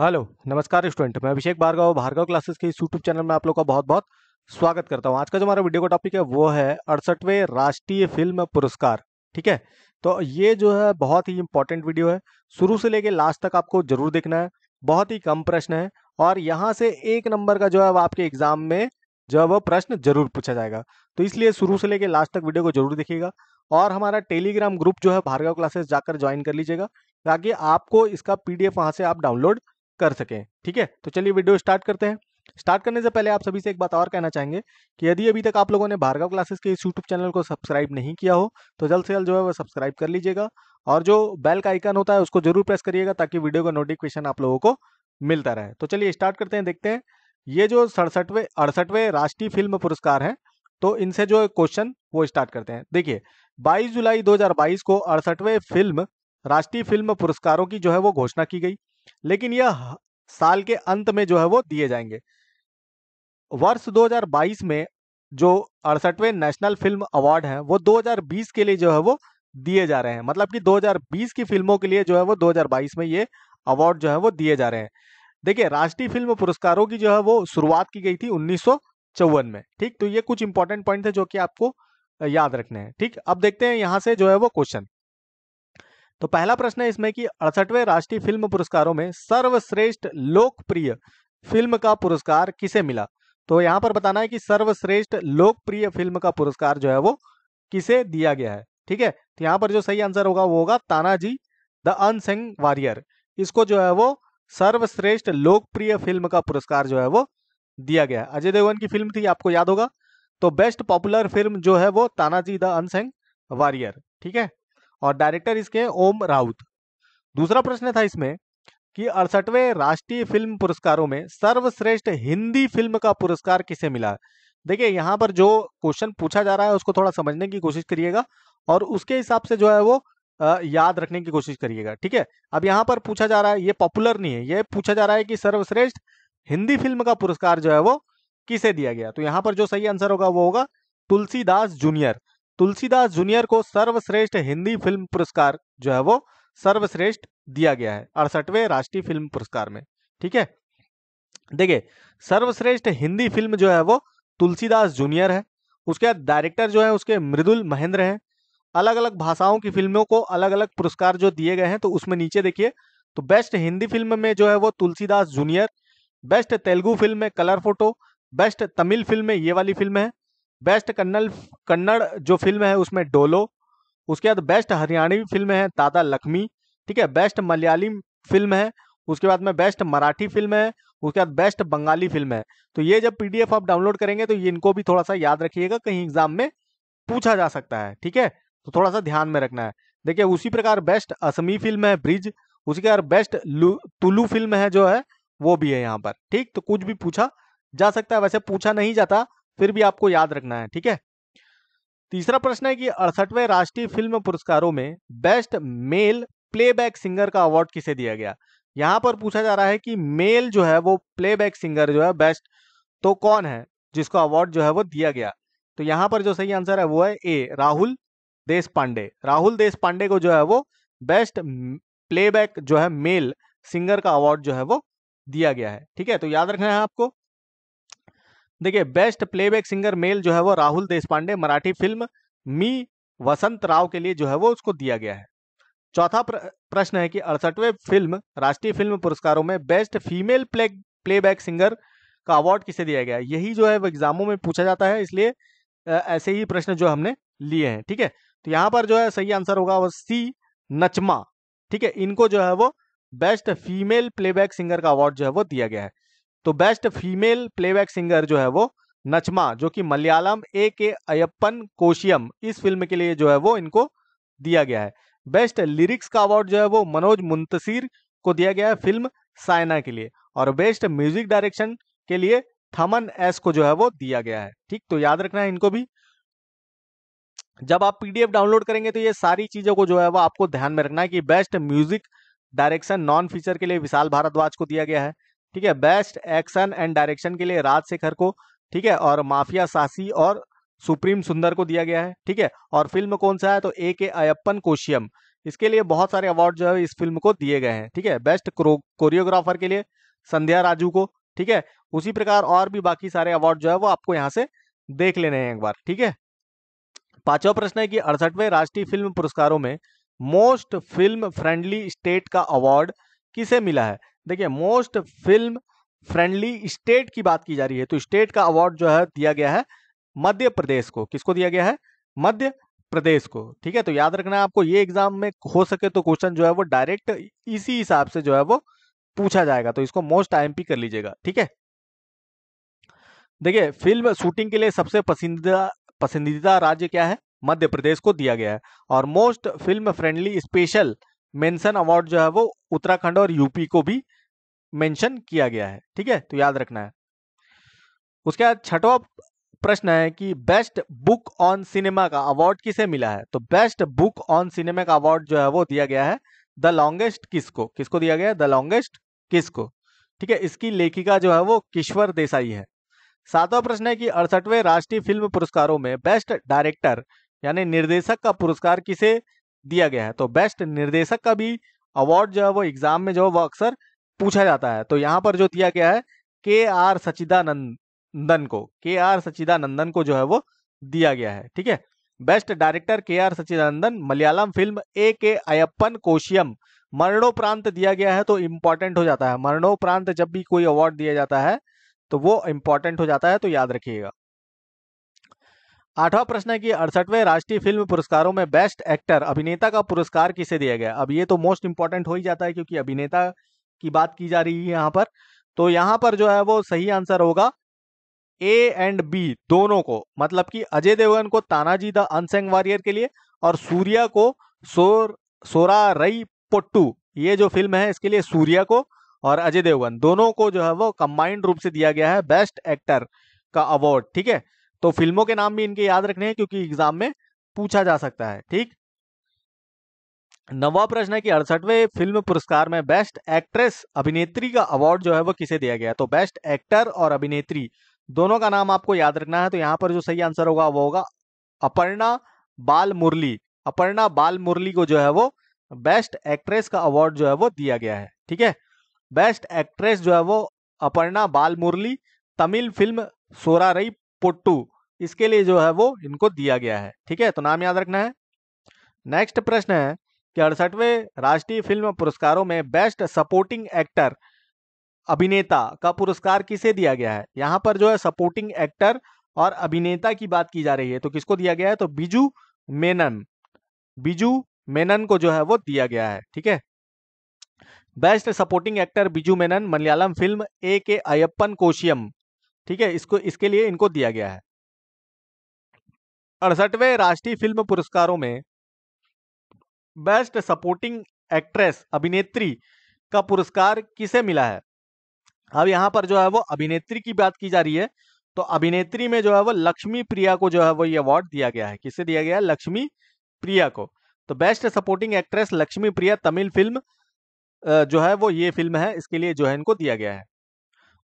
hello नमस्कार student मैं अभिषेक Bhargava Bhargava classes के इस यूट्यूब चैनल में आप लोग का बहुत बहुत स्वागत करता हूँ आज का जो हमारा वीडियो का टॉपिक है वो है अड़सठवें राष्ट्रीय फिल्म पुरस्कार ठीक है तो ये जो है बहुत ही इंपॉर्टेंट वीडियो है शुरू से लेके लास्ट तक आपको जरूर देखना है बहुत ही कम प्रश्न है और यहाँ से एक नंबर का जो है आपके एग्जाम में जो है वो प्रश्न जरूर पूछा जाएगा तो इसलिए शुरू से लेके लास्ट तक वीडियो को जरूर देखिएगा और हमारा टेलीग्राम ग्रुप जो है भार्गव क्लासेस जाकर ज्वाइन कर लीजिएगा ताकि आपको इसका पीडीएफ वहां से आप डाउनलोड कर सकें ठीक है तो चलिए वीडियो स्टार्ट करते हैं स्टार्ट करने से पहले आप सभी से एक बात और कहना चाहेंगे कि यदि अभी तक आप लोगों ने भार्गव क्लासेस के इस यूट्यूब चैनल को सब्सक्राइब नहीं किया हो तो जल्द से जल्द जो है वो सब्सक्राइब कर लीजिएगा और जो बेल का आइकन होता है उसको जरूर प्रेस करिएगा ताकि वीडियो का नोटिफिकेशन आप लोगों को मिलता रहे तो चलिए स्टार्ट करते हैं देखते हैं ये जो सड़सठवे अड़सठवें राष्ट्रीय फिल्म पुरस्कार हैं तो इनसे जो क्वेश्चन वो स्टार्ट करते हैं देखिए 22 जुलाई 2022 को अड़सठवें फिल्म राष्ट्रीय फिल्म पुरस्कारों की जो है वो घोषणा की गई लेकिन यह साल के अंत में जो है वो दिए जाएंगे वर्ष 2022 में जो अड़सठवें नेशनल फिल्म अवार्ड है वो 2020 के लिए जो है वो दिए जा रहे हैं मतलब कि 2020 की फिल्मों के लिए जो है वो 2022 में ये अवार्ड जो है वो दिए जा रहे हैं देखिए राष्ट्रीय फिल्म पुरस्कारों की जो है वो शुरुआत की गई थी उन्नीस में ठीक तो ये कुछ इंपॉर्टेंट पॉइंट है जो कि आपको याद रखने हैं ठीक अब देखते हैं यहां से जो है वो क्वेश्चन तो पहला प्रश्न है इसमें कि अड़सठवें राष्ट्रीय फिल्म पुरस्कारों में सर्वश्रेष्ठ लोकप्रिय फिल्म का पुरस्कार किसे मिला तो यहां पर बताना है कि सर्वश्रेष्ठ लोकप्रिय फिल्म का पुरस्कार जो है वो किसे दिया गया है ठीक है तो यहां पर जो सही आंसर होगा वो होगा तानाजी द अनसेंग वॉरियर इसको जो है वो सर्वश्रेष्ठ लोकप्रिय फिल्म का पुरस्कार जो है वो दिया गया है अजय देवगन की फिल्म थी आपको याद होगा तो बेस्ट पॉपुलर फिल्म जो है वो तानाजी द अनसेंग वॉरियर ठीक है और डायरेक्टर इसके ओम राउत दूसरा प्रश्न था इसमें कि अड़सठवें राष्ट्रीय फिल्म पुरस्कारों में सर्वश्रेष्ठ हिंदी फिल्म का पुरस्कार किसे मिला देखिए यहाँ पर जो क्वेश्चन पूछा जा रहा है उसको थोड़ा समझने की कोशिश करिएगा और उसके हिसाब से जो है वो याद रखने की कोशिश करिएगा ठीक है अब यहाँ पर पूछा जा रहा है ये पॉपुलर नहीं है ये पूछा जा रहा है कि सर्वश्रेष्ठ हिंदी फिल्म का पुरस्कार जो है वो किसे दिया गया तो यहाँ पर जो सही आंसर होगा वो होगा तुलसीदास जूनियर तुलसीदास जूनियर को सर्वश्रेष्ठ हिंदी फिल्म पुरस्कार जो है वो सर्वश्रेष्ठ दिया गया है अड़सठवें राष्ट्रीय फिल्म पुरस्कार में ठीक है देखिए सर्वश्रेष्ठ हिंदी फिल्म जो है वो तुलसीदास जूनियर है उसके बाद डायरेक्टर जो है उसके मृदुल महेंद्र हैं अलग अलग भाषाओं की फिल्मों को अलग अलग पुरस्कार जो दिए गए हैं तो उसमें नीचे देखिए तो बेस्ट हिंदी फिल्म में जो है वो Tulsidas junior best Telugu film में colour photo best Tamil film में ये वाली फिल्म है बेस्ट कन्नड़ कन्नड़ जो फिल्म है उसमें डोलो उसके बाद बेस्ट हरियाणवी फिल्म है दादा लक्ष्मी ठीक है बेस्ट मलयाली फिल्म है उसके बाद में बेस्ट मराठी फिल्म है उसके बाद बेस्ट बंगाली फिल्म है तो ये जब पीडीएफ आप डाउनलोड करेंगे तो इनको भी थोड़ा सा याद रखिएगा कहीं एग्जाम में पूछा जा सकता है ठीक है तो थोड़ा सा ध्यान में रखना है देखिए उसी प्रकार बेस्ट असमी फिल्म है ब्रिज उसके बाद बेस्ट तुलू फिल्म है जो है वो भी है यहाँ पर ठीक तो कुछ भी पूछा जा सकता है वैसे पूछा नहीं जाता फिर भी आपको याद रखना है ठीक है तीसरा प्रश्न है कि अड़सठवें राष्ट्रीय फिल्म पुरस्कारों में बेस्ट मेल प्लेबैक सिंगर का अवार्ड किसे दिया गया यहां पर पूछा जा रहा है कि मेल जो है वो प्लेबैक सिंगर जो है बेस्ट तो कौन है जिसको अवार्ड जो है वो दिया गया तो यहां पर जो सही आंसर है वो है ए राहुल देश पांडे राहुल देश पांडे को जो है वो बेस्ट प्लेबैक जो है मेल सिंगर का अवार्ड जो है वो दिया गया है ठीक है तो याद रखना है आपको देखिए बेस्ट प्लेबैक सिंगर मेल जो है वो राहुल देशपांडे मराठी फिल्म मी वसंत राव के लिए जो है वो उसको दिया गया है चौथा प्रश्न है कि अड़सठवें फिल्म राष्ट्रीय फिल्म पुरस्कारों में best female play playback singer का अवार्ड किसे दिया गया यही जो है वो एग्जामों में पूछा जाता है इसलिए ऐसे ही प्रश्न जो हमने लिए हैं ठीक है तो यहाँ पर जो है सही आंसर होगा वो सी नचमा ठीक है इनको जो है वो बेस्ट फीमेल प्लेबैक सिंगर का अवार्ड जो है वो दिया गया है तो बेस्ट फीमेल प्लेबैक सिंगर जो है वो नचमा जो कि मलयालम ए के अयप्पन कोशियम इस फिल्म के लिए जो है वो इनको दिया गया है बेस्ट लिरिक्स का अवार्ड जो है वो मनोज मुंतसीर को दिया गया है फिल्म सायना के लिए और बेस्ट म्यूजिक डायरेक्शन के लिए थमन एस को जो है वो दिया गया है ठीक तो याद रखना है इनको भी जब आप पीडीएफ डाउनलोड करेंगे तो ये सारी चीजों को जो है वो आपको ध्यान में रखना है कि best music direction non feature के लिए विशाल भारद्वाज को दिया गया है ठीक है बेस्ट एक्शन एंड डायरेक्शन के लिए राजशेखर को ठीक है और माफिया सासी और सुप्रीम सुंदर को दिया गया है ठीक है और फिल्म कौन सा है तो ए के अयप्पन कोशियम इसके लिए बहुत सारे अवार्ड जो है इस फिल्म को दिए गए हैं ठीक है बेस्ट कोरियोग्राफर के लिए संध्या राजू को ठीक है उसी प्रकार और भी बाकी सारे अवार्ड जो है वो आपको यहाँ से देख लेने हैं एक बार ठीक है पांचवा प्रश्न है कि अड़सठवें राष्ट्रीय फिल्म पुरस्कारों में मोस्ट फिल्म फ्रेंडली स्टेट का अवार्ड किसे मिला है देखिए मोस्ट फिल्म फ्रेंडली स्टेट की बात की जा रही है तो स्टेट का अवार्ड जो है दिया गया है मध्य प्रदेश को किसको दिया गया है मध्य प्रदेश को ठीक है तो याद रखना आपको ये एग्जाम में हो सके तो क्वेश्चन जो है वो डायरेक्ट इसी हिसाब से जो है वो पूछा जाएगा तो इसको मोस्ट आईएमपी कर लीजिएगा ठीक है देखिए फिल्म शूटिंग के लिए सबसे पसंदीदा पसंदीदा राज्य क्या है मध्य प्रदेश को दिया गया है और most film friendly special mention award जो है वो उत्तराखंड और यूपी को भी मेंशन किया गया है ठीक है तो याद रखना है उसके बाद छठवा प्रश्न है कि बेस्ट बुक ऑन सिनेमा का अवार्ड किसे मिला है तो बेस्ट बुक ऑन सिनेमा का अवार्ड जो है वो दिया गया है द लॉन्गेस्ट किसको किसको दिया गया द लॉन्गेस्ट किसको ठीक है इसकी लेखिका जो है वो किश्वर देसाई है सातवां प्रश्न है कि अड़सठवें राष्ट्रीय फिल्म पुरस्कारों में बेस्ट डायरेक्टर यानी निर्देशक का पुरस्कार किसे दिया गया है तो बेस्ट निर्देशक का भी अवार्ड जो है वो एग्जाम में जो है वो अक्सर पूछा जाता है तो यहाँ पर जो दिया गया है के आर सचिदानंदन को के आर सचिदानंदन को जो है वो दिया गया है ठीक है बेस्ट डायरेक्टर के R Sachidanandan Malayalam film A K Ayyappan कोशियम मरणोपरांत दिया गया है तो इम्पॉर्टेंट हो जाता है मरणोपरांत जब भी कोई अवार्ड दिया जाता है तो वो इम्पॉर्टेंट हो जाता है तो याद रखिएगा आठवां प्रश्न है कि अड़सठवें राष्ट्रीय फिल्म पुरस्कारों में बेस्ट एक्टर अभिनेता का पुरस्कार किसे दिया गया अब ये तो मोस्ट इंपॉर्टेंट हो ही जाता है क्योंकि अभिनेता की बात की जा रही है यहाँ पर तो यहाँ पर जो है वो सही आंसर होगा ए एंड बी दोनों को मतलब कि अजय देवगन को तानाजी द अनसेंग वॉरियर के लिए और सूर्या को सोर सोरा रई पोट्टू ये जो फिल्म है इसके लिए सूर्या को और अजय देवगन दोनों को जो है वो कंबाइंड रूप से दिया गया है बेस्ट एक्टर का अवार्ड ठीक है तो फिल्मों के नाम भी इनके याद रखने हैं क्योंकि एग्जाम में पूछा जा सकता है ठीक नवा प्रश्न है कि अड़सठवें फिल्म पुरस्कार में बेस्ट एक्ट्रेस अभिनेत्री का अवार्ड जो है वो किसे दिया गया तो बेस्ट एक्टर और अभिनेत्री दोनों का नाम आपको याद रखना है तो यहाँ पर जो सही आंसर होगा वो होगा अपर्णा बाल मुरली अपर्णा बाल मुरली को जो है वो बेस्ट एक्ट्रेस का अवार्ड जो है वो दिया गया है ठीक है बेस्ट एक्ट्रेस जो है वो अपर्णा बाल मुरली तमिल फिल्म सोरा रई पोट्टू इसके लिए जो है वो इनको दिया गया है ठीक है तो नाम याद रखना है नेक्स्ट प्रश्न है कि अड़सठवें राष्ट्रीय फिल्म पुरस्कारों में बेस्ट सपोर्टिंग एक्टर अभिनेता का पुरस्कार किसे दिया गया है यहाँ पर जो है सपोर्टिंग एक्टर और अभिनेता की बात की जा रही है तो किसको दिया गया है तो बिजू मेनन बिजू मेनन को जो है वो दिया गया है ठीक है best supporting actor Biju Menon Malayalam film A K Ayyappan कोशियम ठीक है इसको इसके लिए इनको दिया गया है अड़सठवें राष्ट्रीय फिल्म पुरस्कारों में बेस्ट सपोर्टिंग एक्ट्रेस अभिनेत्री का पुरस्कार किसे मिला है अब यहां पर जो है वो अभिनेत्री की बात की जा रही है तो अभिनेत्री में जो है वो लक्ष्मी प्रिया को जो है वो ये अवार्ड दिया गया है किसे दिया गया है लक्ष्मी प्रिया को तो best supporting actress Lakshmi Priya Tamil film जो है वो ये फिल्म है इसके लिए जो है इनको दिया गया है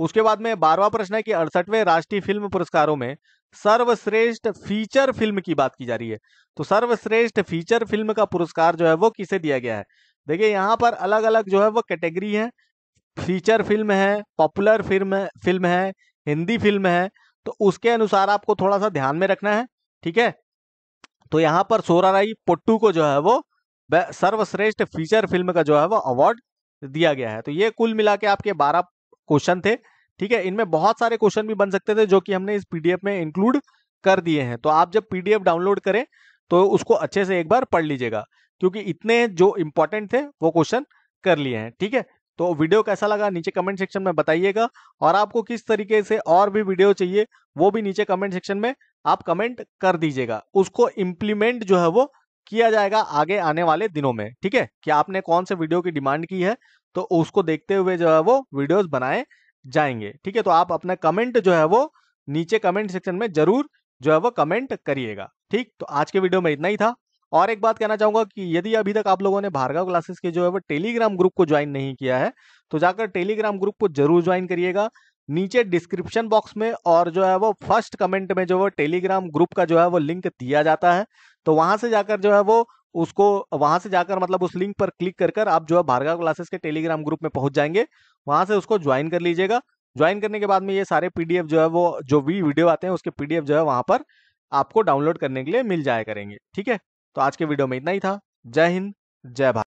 उसके बाद में बारवा प्रश्न है कि अड़सठवें राष्ट्रीय फिल्म पुरस्कारों में सर्वश्रेष्ठ फीचर फिल्म की बात की जा रही है तो सर्वश्रेष्ठ फीचर फिल्म का पुरस्कार जो है वो किसे दिया गया है देखिए यहाँ पर अलग अलग जो है वो कैटेगरी है फीचर फिल्म है पॉपुलर फिल्म फिल्म है हिंदी फिल्म है तो उसके अनुसार आपको थोड़ा सा ध्यान में रखना है ठीक है तो यहाँ पर सोरा राई पोट्टू को जो है वो सर्वश्रेष्ठ फीचर फिल्म का जो है वो अवार्ड दिया गया है तो ये कुल मिला के आपके बारह क्वेश्चन थे ठीक है इनमें बहुत सारे क्वेश्चन भी बन सकते थे जो कि हमने इस पीडीएफ में इंक्लूड कर दिए हैं तो आप जब पीडीएफ डाउनलोड करें तो उसको अच्छे से एक बार पढ़ लीजिएगा क्योंकि इतने जो इंपॉर्टेंट थे वो क्वेश्चन कर लिए हैं ठीक है तो वीडियो कैसा लगा नीचे कमेंट सेक्शन में बताइएगा और आपको किस तरीके से और भी वीडियो चाहिए वो भी नीचे कमेंट सेक्शन में आप कमेंट कर दीजिएगा उसको इम्प्लीमेंट जो है वो किया जाएगा आगे आने वाले दिनों में ठीक है कि आपने कौन से वीडियो की डिमांड की है तो उसको देखते हुए जो है वो वीडियोस बनाए जाएंगे ठीक है तो आप अपना कमेंट जो है वो नीचे कमेंट सेक्शन में जरूर जो है वो कमेंट करिएगा ठीक तो आज के वीडियो में इतना ही था और एक बात कहना चाहूंगा कि यदि अभी तक आप लोगों ने भार्गव क्लासेस के जो है वो टेलीग्राम ग्रुप को ज्वाइन नहीं किया है तो जाकर टेलीग्राम ग्रुप को जरूर ज्वाइन करिएगा नीचे डिस्क्रिप्शन बॉक्स में और जो है वो फर्स्ट कमेंट में जो है टेलीग्राम ग्रुप का जो है वो लिंक दिया जाता है तो वहां से जाकर जो है वो उसको वहां से जाकर मतलब उस लिंक पर क्लिक कर कर आप जो है भार्गव क्लासेस के टेलीग्राम ग्रुप में पहुंच जाएंगे वहां से उसको ज्वाइन कर लीजिएगा ज्वाइन करने के बाद में ये सारे पीडीएफ जो है वो जो भी वीडियो आते हैं उसके पीडीएफ जो है वहां पर आपको डाउनलोड करने के लिए मिल जाया करेंगे ठीक है तो आज के वीडियो में इतना ही था जय हिंद जय भारत